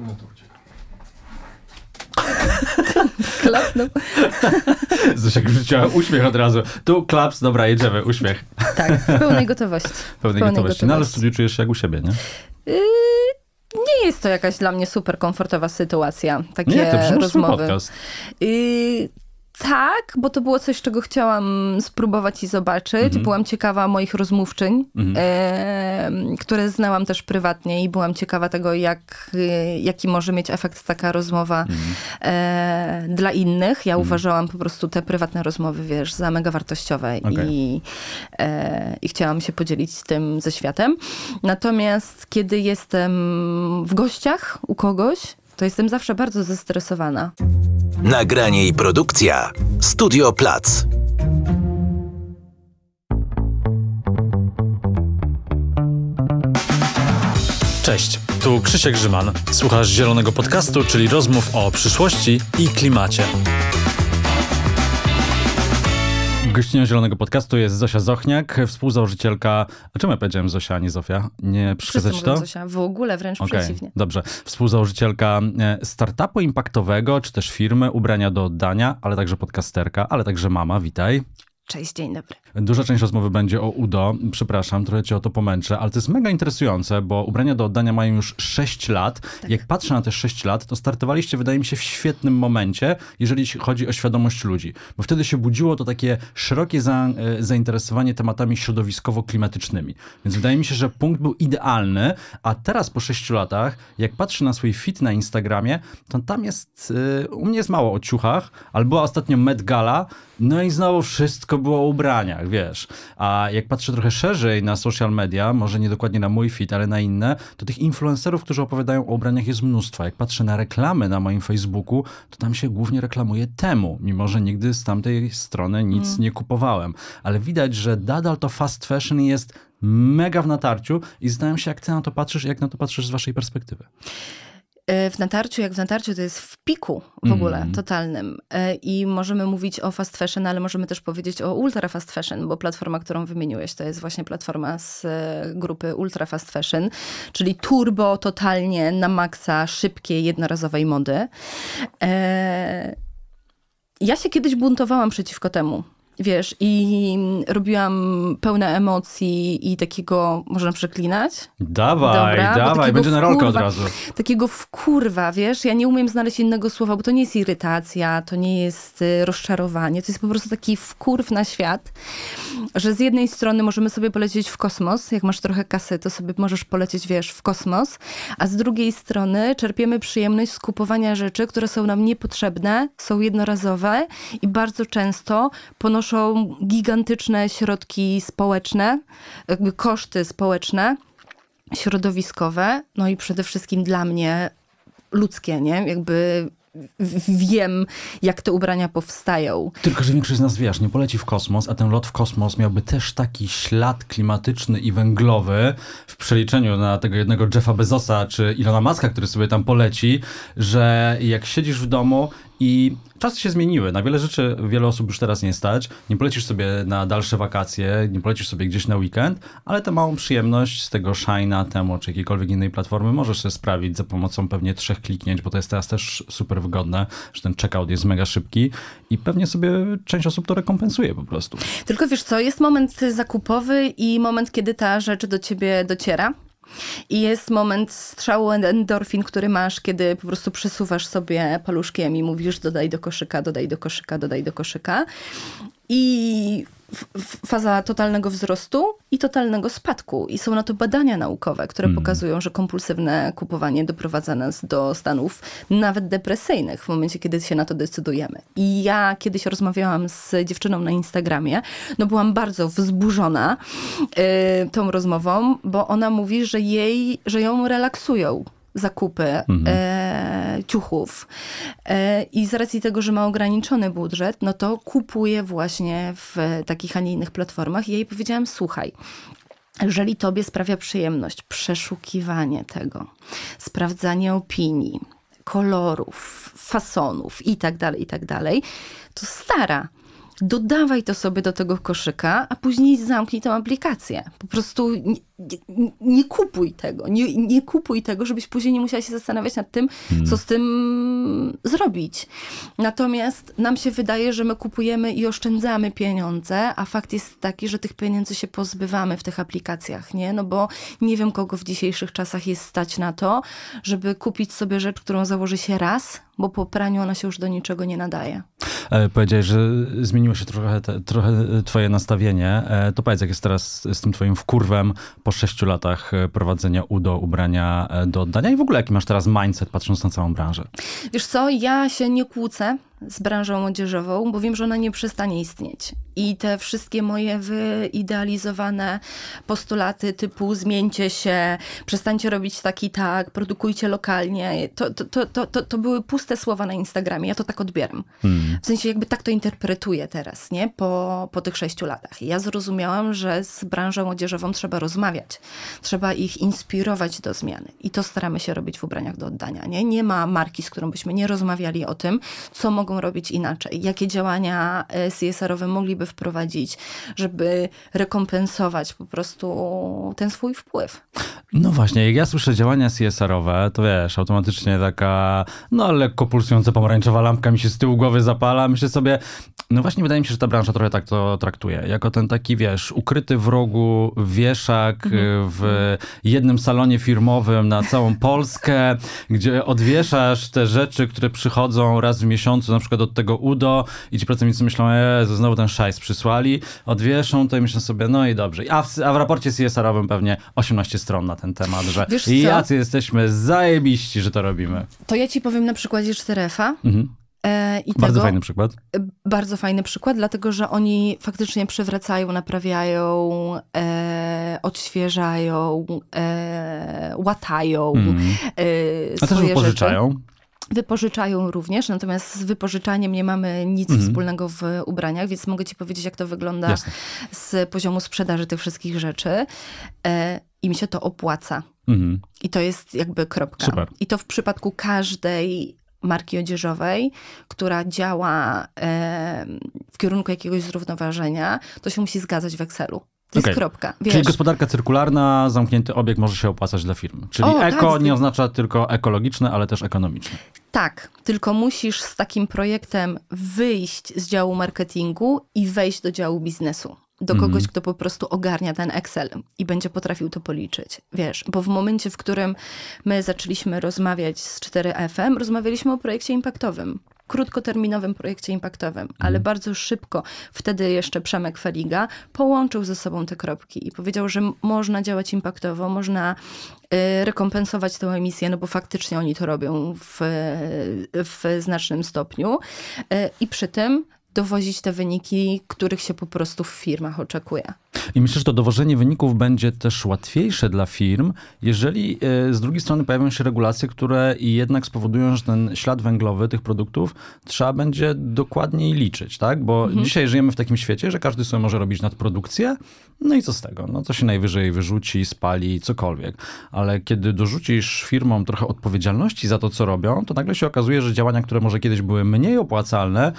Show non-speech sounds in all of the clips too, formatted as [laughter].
No to uciekam. [laughs] Klapnął. [laughs] Zresztą wrzuciła uśmiech od razu. Tu klaps, dobra, jedziemy, uśmiech. Tak, w pełnej [laughs] gotowości. W pełnej, pełnej gotowości. gotowości. No ale w studiu czujesz się jak u siebie, nie? Yy, nie jest to jakaś dla mnie super komfortowa sytuacja. No Takie nie, to rozmowy. Podcast. Yy, tak, bo to było coś, czego chciałam spróbować i zobaczyć. Mhm. Byłam ciekawa moich rozmówczyń, mhm. które znałam też prywatnie i byłam ciekawa tego, jak, y, jaki może mieć efekt taka rozmowa mhm. E, dla innych. Ja mhm. uważałam po prostu te prywatne rozmowy, wiesz, za mega wartościowe okay. i, e, i chciałam się podzielić tym ze światem. Natomiast kiedy jestem w gościach u kogoś, to jestem zawsze bardzo zestresowana. Nagranie i produkcja Studio Plac. Cześć, tu Krzysiek Grzyman. Słuchasz Zielonego Podcastu, czyli rozmów o przyszłości i klimacie. Gościnią Zielonego Podcastu jest Zosia Zochniak, współzałożycielka... A czemu ja powiedziałem Zosia, a nie Zofia? Nie przeszkadza to? Zosia, w ogóle wręcz okay, przeciwnie. Dobrze. Współzałożycielka e, startupu impaktowego, czy też firmy Ubrania do Oddania, ale także podcasterka, ale także mama. Witaj. Cześć, dzień dobry. Duża część rozmowy będzie o UDO. Przepraszam, trochę cię o to pomęczę, ale to jest mega interesujące, bo ubrania do oddania mają już 6 lat. Tak. Jak patrzę na te 6 lat, to startowaliście, wydaje mi się, w świetnym momencie, jeżeli chodzi o świadomość ludzi. Bo wtedy się budziło to takie szerokie za, e, zainteresowanie tematami środowiskowo-klimatycznymi. Więc wydaje mi się, że punkt był idealny, a teraz po 6 latach, jak patrzę na swój fit na Instagramie, to tam jest, e, u mnie jest mało o ciuchach, ale była ostatnio Met Gala, no i znowu wszystko było o ubraniach, wiesz. A jak patrzę trochę szerzej na social media, może nie dokładnie na mój fit, ale na inne, to tych influencerów, którzy opowiadają o ubraniach jest mnóstwo. Jak patrzę na reklamy na moim Facebooku, to tam się głównie reklamuje temu, mimo że nigdy z tamtej strony nic mm. nie kupowałem. Ale widać, że nadal to fast fashion jest mega w natarciu i zdałem się, jak ty na to patrzysz, jak na to patrzysz z waszej perspektywy. E, w natarciu, jak w natarciu, to jest w piku w mm. ogóle mm. totalnym. E, I możemy mówić o fast fashion, ale możemy też powiedzieć o ultra fast fashion, bo platforma, którą wymieniłeś, to jest właśnie platforma z e, grupy ultra fast fashion, czyli turbo, totalnie na maksa, szybkiej, jednorazowej mody. Ja się kiedyś buntowałam przeciwko temu, Wiesz, i robiłam pełne emocji i takiego, można przeklinać? Dawaj, Dobra, dawaj, będzie na rolkę od razu. Takiego wkurwa, wiesz, ja nie umiem znaleźć innego słowa, bo to nie jest irytacja, to nie jest y, rozczarowanie, to jest po prostu taki wkurw na świat, że z jednej strony możemy sobie polecieć w kosmos, jak masz trochę kasy, to sobie możesz polecieć, wiesz, w kosmos, a z drugiej strony czerpiemy przyjemność z kupowania rzeczy, które są nam niepotrzebne, są jednorazowe i bardzo często ponoszą ponoszą gigantyczne środki społeczne, jakby koszty społeczne, środowiskowe, no i przede wszystkim dla mnie ludzkie, nie? Jakby wiem, jak te ubrania powstają. Tylko, że większość z nas, wiesz, nie poleci w kosmos, a ten lot w kosmos miałby też taki ślad klimatyczny i węglowy w przeliczeniu na tego jednego Jeffa Bezosa czy Ilona Maska, który sobie tam poleci, że jak siedzisz w domu i czasy się zmieniły. Na wiele rzeczy wiele osób już teraz nie stać. Nie polecisz sobie na dalsze wakacje, nie polecisz sobie gdzieś na weekend, ale tę małą przyjemność z tego Shina, temu czy jakiejkolwiek innej platformy możesz sobie sprawić za pomocą pewnie trzech kliknięć, bo to jest teraz też super wygodne, że ten checkout jest mega szybki i pewnie sobie część osób to rekompensuje po prostu. Tylko wiesz co, jest moment zakupowy i moment, kiedy ta rzecz do ciebie dociera. I jest moment strzału endorfin, który masz, kiedy po prostu przesuwasz sobie paluszkiem i mówisz dodaj do koszyka, dodaj do koszyka, dodaj do koszyka i faza totalnego wzrostu i totalnego spadku. I są na to badania naukowe, które mm. pokazują, że kompulsywne kupowanie doprowadza nas do stanów nawet depresyjnych w momencie, kiedy się na to decydujemy. I ja kiedyś rozmawiałam z dziewczyną na Instagramie, no byłam bardzo wzburzona y, tą rozmową, bo ona mówi, że jej, że ją relaksują zakupy mhm. e, ciuchów. E, I z racji tego, że ma ograniczony budżet, no to kupuje właśnie w takich, a nie innych platformach. I jej powiedziałam, słuchaj, jeżeli tobie sprawia przyjemność przeszukiwanie tego, sprawdzanie opinii, kolorów, fasonów i tak dalej, i tak dalej, to stara dodawaj to sobie do tego koszyka, a później zamknij tę aplikację. Po prostu nie, nie, nie kupuj tego. Nie, nie, kupuj tego, żebyś później nie musiała się zastanawiać nad tym, hmm. co z tym zrobić. Natomiast nam się wydaje, że my kupujemy i oszczędzamy pieniądze, a fakt jest taki, że tych pieniędzy się pozbywamy w tych aplikacjach, nie? No bo nie wiem, kogo w dzisiejszych czasach jest stać na to, żeby kupić sobie rzecz, którą założy się raz, bo po praniu ona się już do niczego nie nadaje. E, powiedziałeś, że zmieniło się trochę, te, trochę e, twoje nastawienie. E, to powiedz, jak jest teraz z tym twoim wkurwem po sześciu latach e, prowadzenia UDO, ubrania e, do oddania i w ogóle jaki masz teraz mindset patrząc na całą branżę? Wiesz co, ja się nie kłócę z branżą młodzieżową, bo wiem, że ona nie przestanie istnieć. I te wszystkie moje wyidealizowane postulaty typu zmieńcie się, przestańcie robić tak i tak, produkujcie lokalnie, to, to, to, to, to były puste słowa na Instagramie. Ja to tak odbieram. Hmm. W sensie jakby tak to interpretuję teraz, nie? Po, po tych sześciu latach. Ja zrozumiałam, że z branżą młodzieżową trzeba rozmawiać. Trzeba ich inspirować do zmiany. I to staramy się robić w ubraniach do oddania, nie? Nie ma marki, z którą byśmy nie rozmawiali o tym, co mogą mogą robić inaczej, jakie działania e, CSR-owe mogliby wprowadzić, żeby rekompensować po prostu ten swój wpływ. No właśnie, jak ja słyszę działania CSR-owe, to wiesz, automatycznie taka, no lekko pulsująca pomarańczowa lampka mi się z tyłu głowy zapala, myślę sobie, no właśnie wydaje mi się, że ta branża trochę tak to traktuje, jako ten taki, wiesz, ukryty w rogu wieszak e, mhm. w jednym salonie firmowym na całą Polskę, gdzie odwieszasz te rzeczy, które przychodzą raz w miesiącu, na przykład od tego UDO i ci pracownicy myślą, że znowu ten szajs przysłali, odwieszą to i myślą sobie, no i dobrze. A w, a w raporcie CSR-owym pewnie 18 stron na ten temat, że Wiesz jacy jesteśmy zajebiści, że to robimy. To ja ci powiem na przykładzie 4 mhm. e, I bardzo tego, fajny przykład. E, bardzo fajny przykład, dlatego że oni faktycznie przywracają, naprawiają, e, odświeżają, e, łatają. Mm. E, A też wypożyczają. Rzeczy. Wypożyczają również, natomiast z wypożyczaniem nie mamy nic mhm. wspólnego w ubraniach, więc mogę ci powiedzieć, jak to wygląda Jasne. z poziomu sprzedaży tych wszystkich rzeczy. E, mi się to opłaca. Mhm. I to jest jakby kropka. Super. I to w przypadku każdej marki odzieżowej, która działa e, w kierunku jakiegoś zrównoważenia, to się musi zgadzać w Excelu. To okay. jest kropka. Wiesz. Czyli gospodarka cyrkularna, zamknięty obieg może się opłacać dla firmy. Czyli o, eko tak, nie oznacza tylko ekologiczne, ale też ekonomiczne. Tak, tylko musisz z takim projektem wyjść z działu marketingu i wejść do działu biznesu do mhm. kogoś, mm kto po prostu ogarnia ten Excel i będzie potrafił to policzyć. Wiesz, bo w momencie, w którym my zaczęliśmy rozmawiać z 4FM, rozmawialiśmy o projekcie impaktowym krótkoterminowym projekcie impaktowym, ale mhm. bardzo szybko wtedy jeszcze Przemek Feliga połączył ze sobą te kropki i powiedział, że można działać impaktowo, można y, rekompensować tę emisję, no bo faktycznie oni to robią w, w znacznym stopniu. Y, I przy tym dowozić te wyniki, których się po prostu w firmach oczekuje. I myślę, że to dowożenie wyników będzie też łatwiejsze dla firm, jeżeli e, z drugiej strony pojawią się regulacje, które jednak spowodują, że ten ślad węglowy tych produktów trzeba będzie dokładniej liczyć, tak? Bo mhm. dzisiaj żyjemy w takim świecie, że każdy sobie może robić nadprodukcję, no i co z tego? No to się najwyżej wyrzuci, spali, cokolwiek. Ale kiedy dorzucisz firmom trochę odpowiedzialności za to, co robią, to nagle się okazuje, że działania, które może kiedyś były mniej opłacalne,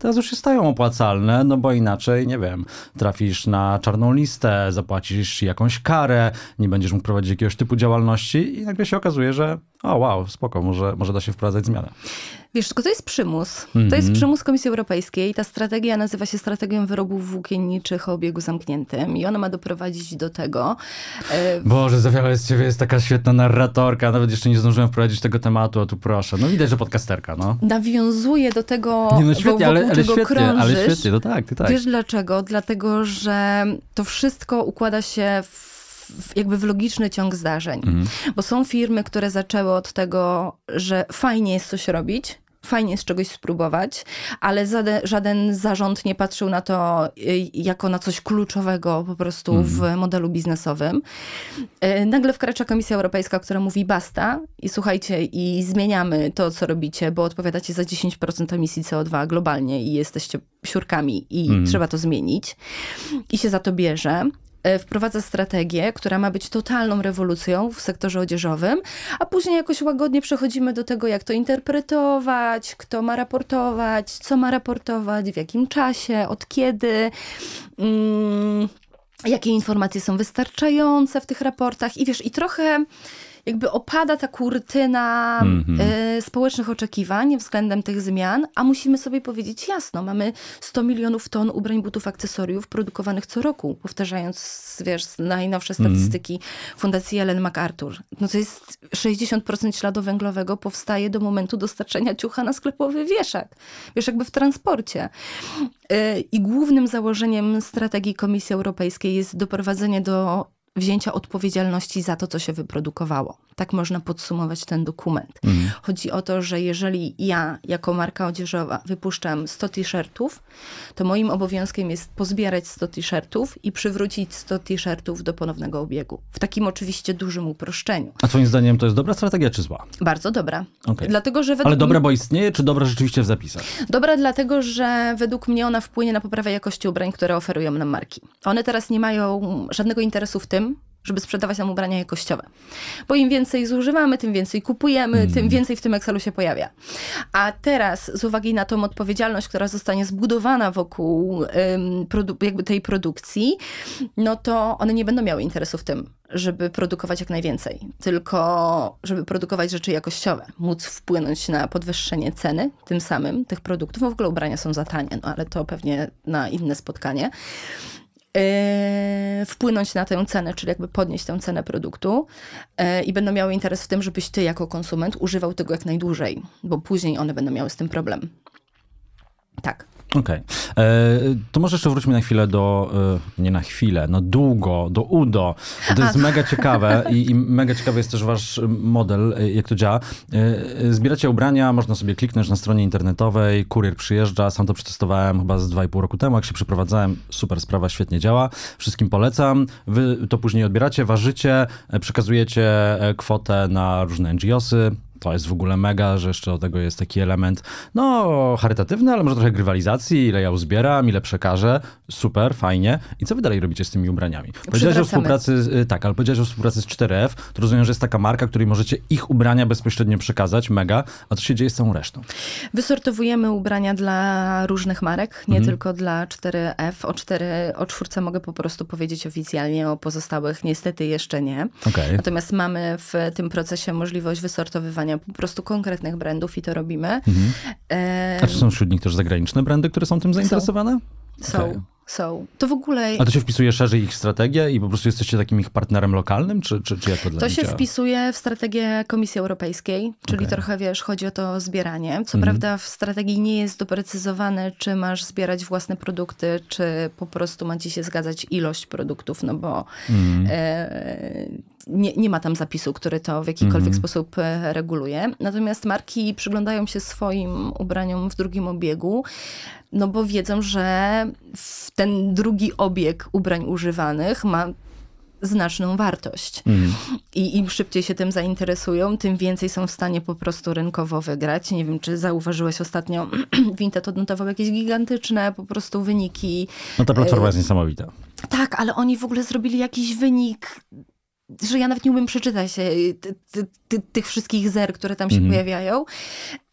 teraz już się stają opłacalne, no bo inaczej, nie wiem, trafisz na czarną listę, zapłacisz jakąś karę, nie będziesz mógł prowadzić jakiegoś typu działalności i nagle się okazuje, że o wow, spoko, może, może da się wprowadzać zmianę. Wiesz, tylko to jest przymus. Mm. To jest mhm. przymus Komisji Europejskiej. Ta strategia nazywa się strategią wyrobów włókienniczych o obiegu zamkniętym i ona ma doprowadzić do tego. E, Boże, Zofia, z ciebie jest taka świetna narratorka. Nawet jeszcze nie zdążyłem wprowadzić tego tematu, a tu proszę. No widać, że podcasterka, no. Nawiązuje do tego, nie, no świetnie, ale, ale świetnie, krążysz. ale świetnie, no tak, ty tak. Wiesz dlaczego? Dlatego, że to wszystko układa się w jakby w logiczny ciąg zdarzeń. Mhm. Bo są firmy, które zaczęły od tego, że fajnie jest coś robić, fajnie jest czegoś spróbować, ale żaden zarząd nie patrzył na to y, jako na coś kluczowego po prostu w mhm. modelu biznesowym. Y, nagle wkracza Komisja Europejska, która mówi basta i słuchajcie i zmieniamy to, co robicie, bo odpowiadacie za 10% emisji CO2 globalnie i jesteście siurkami i mhm. trzeba to zmienić. I się za to bierze. E, wprowadza strategię, która ma być totalną rewolucją w sektorze odzieżowym, a później jakoś łagodnie przechodzimy do tego, jak to interpretować, kto ma raportować, co ma raportować, w jakim czasie, od kiedy. Mm, jakie informacje są wystarczające w tych raportach, i wiesz, i trochę jakby opada ta kurtyna mm -hmm. y, społecznych oczekiwań względem tych zmian, a musimy sobie powiedzieć jasno, mamy 100 milionów ton ubrań, butów, akcesoriów produkowanych co roku, powtarzając, wiesz, najnowsze mhm. statystyki mm -hmm. Fundacji Ellen MacArthur. No to jest 60% śladu węglowego powstaje do momentu dostarczenia ciucha na sklepowy wieszak. Wiesz, jakby w transporcie. Y, I głównym założeniem strategii Komisji Europejskiej jest doprowadzenie do wzięcia odpowiedzialności za to, co się wyprodukowało tak można podsumować ten dokument. Mhm. Chodzi o to, że jeżeli ja jako marka odzieżowa wypuszczam 100 t-shirtów, to moim obowiązkiem jest pozbierać 100 t-shirtów i przywrócić 100 t-shirtów do ponownego obiegu. W takim oczywiście dużym uproszczeniu. A twoim zdaniem to jest dobra strategia czy zła? Bardzo dobra. Okay. Dlatego, że Ale dobra, bo istnieje, czy dobra rzeczywiście w zapisach? Dobra dlatego, że według mnie ona wpłynie na poprawę jakości ubrań, które oferują nam marki. One teraz nie mają żadnego interesu w tym, żeby sprzedawać nam ubrania jakościowe. Bo im więcej zużywamy, tym więcej kupujemy, mm. tym więcej w tym Excelu się pojawia. A teraz z uwagi na tą odpowiedzialność, która zostanie zbudowana wokół jakby tej produkcji, no to one nie będą miały interesu w tym, żeby produkować jak najwięcej, tylko żeby produkować rzeczy jakościowe, móc wpłynąć na podwyższenie ceny tym samym tych produktów. No w ogóle ubrania są za tanie, no ale to pewnie na inne spotkanie. E, wpłynąć na tę cenę, czyli jakby podnieść tę cenę produktu e, i będą miały interes w tym, żebyś ty jako konsument używał tego jak najdłużej, bo później one będą miały z tym problem. Tak. Okej. Okay. E, to może jeszcze wróćmy na chwilę do, e, nie na chwilę, no długo, do UDO. To jest mega ciekawe i, i, mega ciekawy jest też wasz e, model, jak to działa. Zbieracie ubrania, można sobie kliknąć na stronie internetowej, kurier przyjeżdża, sam to przetestowałem chyba z 2,5 roku temu, jak się przeprowadzałem, super sprawa, świetnie działa, wszystkim polecam. Wy to później odbieracie, ważycie, przekazujecie kwotę na różne NGOsy, to jest w ogóle mega, że jeszcze do tego jest taki element, no, charytatywny, ale może trochę grywalizacji, ile ja uzbieram, ile przekażę, super, fajnie. I co wy dalej robicie z tymi ubraniami? Powiedziałeś o współpracy, z, y, tak, ale powiedziałeś o współpracy z 4F, to rozumiem, że jest taka marka, której możecie ich ubrania bezpośrednio przekazać, mega, a co się dzieje z całą resztą? Wysortowujemy ubrania dla różnych marek, nie mhm. tylko dla 4F. O 4, o 4 mogę po prostu powiedzieć oficjalnie, o pozostałych niestety jeszcze nie. Okay. Natomiast mamy w tym procesie możliwość wysortowywania po prostu konkretnych brandów i to robimy. Mhm. A czy są wśród nich też zagraniczne brandy, które są tym zainteresowane? Są. są. Okay. Są. To w ogóle. A to się wpisuje szerzej ich strategię i po prostu jesteście takim ich partnerem lokalnym, czy, czy, czy jak to dla To się działa? wpisuje w strategię Komisji Europejskiej, czyli okay. trochę wiesz, chodzi o to zbieranie. Co mm prawda w strategii nie jest doprecyzowane, czy masz zbierać własne produkty, czy po prostu ma ci się zgadzać ilość produktów, no bo mm e, nie, nie ma tam zapisu, który to w jakikolwiek mhm. sposób e, reguluje. Natomiast marki przyglądają się swoim ubraniom w drugim obiegu, no bo wiedzą, że ten drugi obieg ubrań używanych ma znaczną wartość. Mhm. I im szybciej się tym zainteresują, tym więcej są w stanie po prostu rynkowo wygrać. Nie wiem, czy zauważyłeś ostatnio, [clears throat] Vinted odnotował jakieś gigantyczne po prostu wyniki. No ta platforma e, jest niesamowita. Tak, ale oni w ogóle zrobili jakiś wynik że ja nawet nie umiem przeczytać e, ty, ty, ty, tych wszystkich zer, które tam się mhm. pojawiają.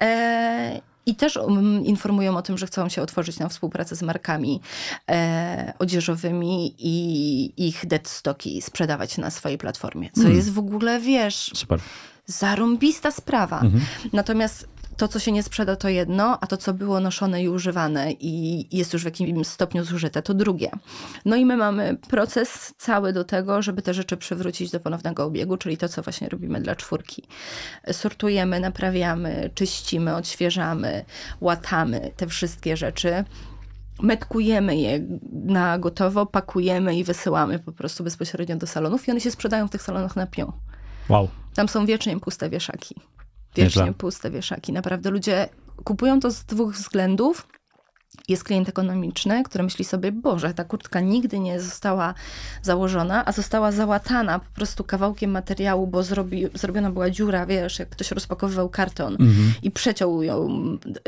E, i też mm, informują o tym, że chcą się otworzyć na współpracę z markami e, odzieżowymi i ich deadstocki sprzedawać na swojej platformie. Co mhm. jest w ogóle, wiesz, Super. zarąbista sprawa. Mhm. Natomiast to, co się nie sprzeda, to jedno, a to, co było noszone i używane i jest już w jakimś stopniu zużyte, to drugie. No i my mamy proces cały do tego, żeby te rzeczy przywrócić do ponownego obiegu, czyli to, co właśnie robimy dla czwórki. Sortujemy, naprawiamy, czyścimy, odświeżamy, łatamy te wszystkie rzeczy metkujemy je na gotowo, pakujemy i wysyłamy po prostu bezpośrednio do salonów i one się sprzedają w tych salonach na pniu. Wow. Tam są wiecznie puste wieszaki wiecznie puste wieszaki. Naprawdę ludzie kupują to z dwóch względów. Jest klient ekonomiczny, który myśli sobie, Boże, ta kurtka nigdy nie została założona, a została załatana po prostu kawałkiem materiału, bo zrobi, zrobiona była dziura, wiesz, jak ktoś rozpakowywał karton mhm. i przeciął ją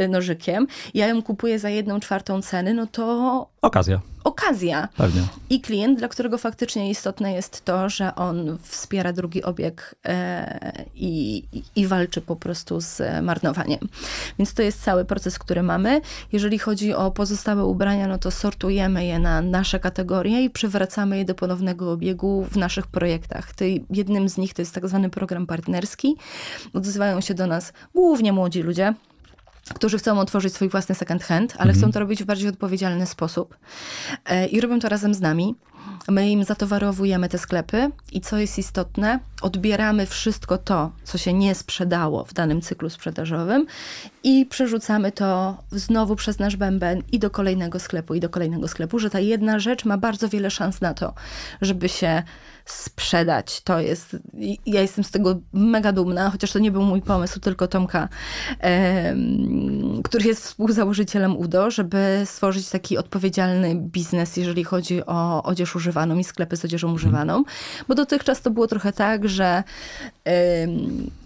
y, nożykiem. Ja ją kupuję za jedną czwartą ceny, no to. Okazja okazja. Pewnie. I klient, dla którego faktycznie istotne jest to, że on wspiera drugi obieg e, i, i, i walczy po prostu z marnowaniem. Więc to jest cały proces, który mamy. Jeżeli chodzi o pozostałe ubrania, no to sortujemy je na nasze kategorie i przywracamy je do ponownego obiegu w naszych projektach. Ty, jednym z nich to jest tak zwany program partnerski. Odzywają się do nas głównie młodzi ludzie którzy chcą otworzyć swój własny second hand, ale mhm. chcą to robić w bardziej odpowiedzialny sposób. E, I robią to razem z nami. My im zatowarowujemy te sklepy i co jest istotne, odbieramy wszystko to, co się nie sprzedało w danym cyklu sprzedażowym i przerzucamy to znowu przez nasz bęben i do kolejnego sklepu, i do kolejnego sklepu, że ta jedna rzecz ma bardzo wiele szans na to, żeby się sprzedać. To jest, ja jestem z tego mega dumna, chociaż to nie był mój pomysł, tylko Tomka, który jest współzałożycielem UDO, żeby stworzyć taki odpowiedzialny biznes, jeżeli chodzi o odzież używaną i sklepy z odzieżą mhm. używaną. Bo dotychczas to było trochę tak, że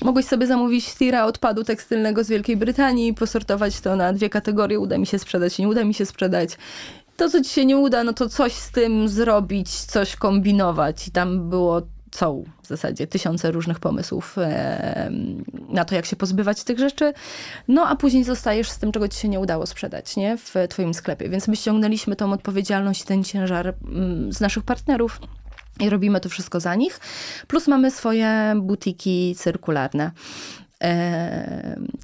mogłeś sobie zamówić tira odpadu tekstylnego z Wielkiej Brytanii, posortować to na dwie kategorie, uda mi się sprzedać, nie uda mi się sprzedać to, co ci się nie uda, no to coś z tym zrobić, coś kombinować. I tam było co w zasadzie tysiące różnych pomysłów na to, jak się pozbywać tych rzeczy. No a później zostajesz z tym, czego ci się nie udało sprzedać nie? w twoim sklepie. Więc my ściągnęliśmy tą odpowiedzialność i ten ciężar mm, z naszych partnerów. I robimy to wszystko za nich. Plus mamy swoje butiki cyrkularne.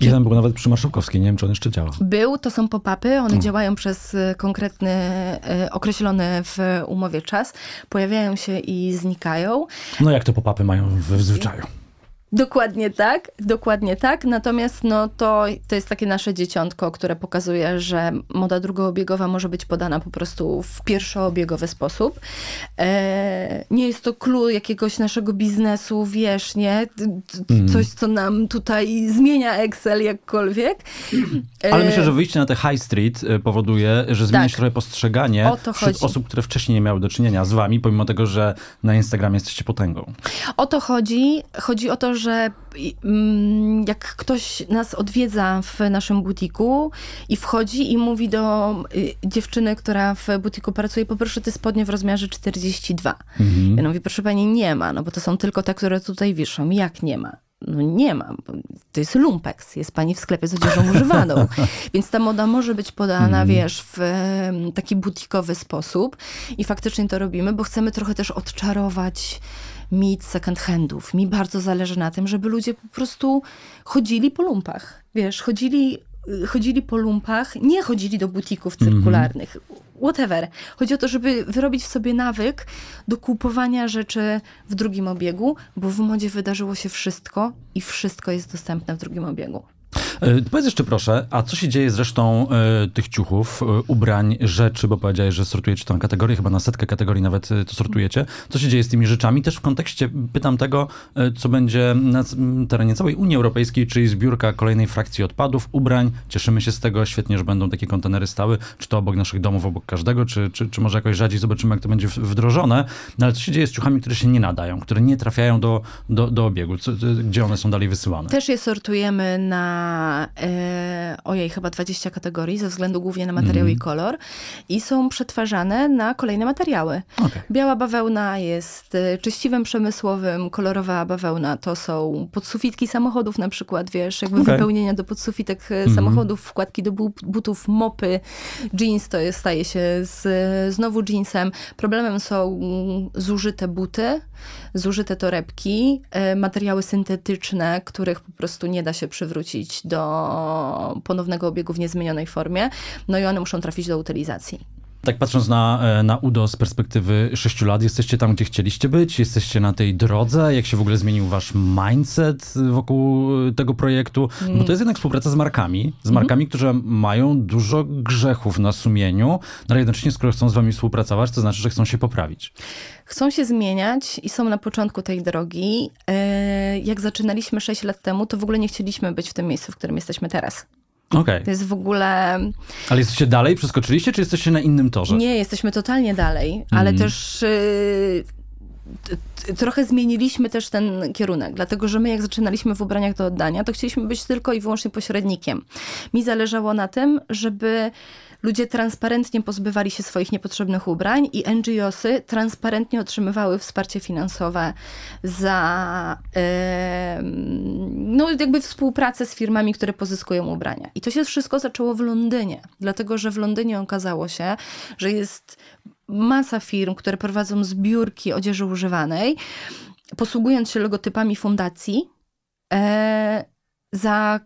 Jeden był nawet przy Marszałkowskiej, nie wiem, czy on jeszcze działa. Był, to są pop-upy, one hmm. działają przez e, konkretny, e, określony w umowie czas, pojawiają się i znikają. No jak to pop-upy mają w zwyczaju? Dokładnie tak, dokładnie tak. Natomiast no, to, to jest takie nasze dzieciątko, które pokazuje, że moda drugoobiegowa może być podana po prostu w pierwszoobiegowy sposób. E, nie jest to clue jakiegoś naszego biznesu, wiesz, nie? Mhm. Coś, co nam tutaj zmienia Excel jakkolwiek. E, Ale myślę, że wyjście na te high street e, powoduje, że zmienia tak. się trochę postrzeganie wśród osób, które wcześniej nie miały do czynienia z wami, pomimo tego, że na Instagramie jesteście potęgą. O to chodzi. Chodzi o to, że mm, jak ktoś nas odwiedza w naszym butiku i wchodzi i mówi do y, dziewczyny, która w butiku pracuje, poproszę te spodnie w rozmiarze 42. Mhm. Ja mówię, proszę pani, nie ma, no bo to są tylko te, które tutaj wiszą. Jak nie ma? no nie ma, To jest lumpex, jest pani w sklepie z odzieżą [laughs] używaną. Więc ta moda może być podana, mhm. wiesz, w taki butikowy sposób i faktycznie to robimy, bo chcemy trochę też odczarować mit second handów. Mi bardzo zależy na tym, żeby ludzie po prostu chodzili po lumpach. Wiesz, chodzili, chodzili po lumpach, nie chodzili do butików mhm. cyrkularnych. Mm -hmm. Whatever. Chodzi o to, żeby wyrobić w sobie nawyk do kupowania rzeczy w drugim obiegu, bo w modzie wydarzyło się wszystko i wszystko jest dostępne w drugim obiegu. E, powiedz jeszcze proszę, a co się dzieje z resztą e, tych ciuchów, e, ubrań, rzeczy, bo powiedziałeś, że sortujecie tam kategorię chyba na setkę kategorii nawet to sortujecie. Co się dzieje z tymi rzeczami? Też w kontekście pytam tego, co będzie na terenie całej Unii Europejskiej, czyli zbiórka kolejnej frakcji odpadów, ubrań. Cieszymy się z tego, świetnie, że będą takie kontenery stały, czy to obok naszych domów, obok każdego, czy, czy, czy może jakoś rzadziej, zobaczymy jak to będzie wdrożone. No ale co się dzieje z ciuchami, które się nie nadają, które nie trafiają do, do, do obiegu? Co, gdzie one są dalej wysyłane? Też je sortujemy na e, ojej, chyba 20 kategorii, ze względu głównie na materiał mm. i kolor, i są przetwarzane na kolejne materiały. Okay. Biała bawełna jest e, czyściwym przemysłowym, kolorowa bawełna to są podsufitki samochodów na przykład, wiesz, jakby okay. wypełnienia do podsufitek mm. samochodów, wkładki do butów, mopy, jeans to jest, staje się z, znowu jeansem. Problemem są zużyte buty, zużyte torebki, e, materiały syntetyczne, których po prostu nie da się przywrócić do do ponownego obiegu w niezmienionej formie, no i one muszą trafić do utylizacji. Tak patrząc na, e, na UDO z perspektywy 6 lat, jesteście tam, gdzie chcieliście być, jesteście na tej drodze, jak się w ogóle zmienił wasz mindset e, wokół e, tego projektu, bo to jest jednak współpraca z markami, z markami, mm-hmm. które mają dużo grzechów na sumieniu, no ale jednocześnie skoro chcą z wami współpracować, to znaczy, że chcą się poprawić chcą się zmieniać i są na początku tej drogi. E, jak zaczynaliśmy 6 lat temu, to w ogóle nie chcieliśmy być w tym miejscu, w którym jesteśmy teraz. Okay. To jest w ogóle. Ale jesteście dalej? Przeskoczyliście, czy jesteście na innym torze? Nie, jesteśmy totalnie dalej, ale mhm. też. Y, trochę zmieniliśmy też ten kierunek, dlatego że my jak zaczynaliśmy w ubraniach do oddania, to chcieliśmy być tylko i wyłącznie pośrednikiem. Mi zależało na tym, żeby ludzie transparentnie pozbywali się swoich niepotrzebnych ubrań i NGOsy transparentnie otrzymywały wsparcie finansowe za no jakby współpracę z firmami, które pozyskują ubrania. I to się wszystko zaczęło w Londynie, dlatego że w Londynie okazało się, że jest masa firm, które prowadzą zbiórki odzieży używanej, posługując się logotypami fundacji, e, za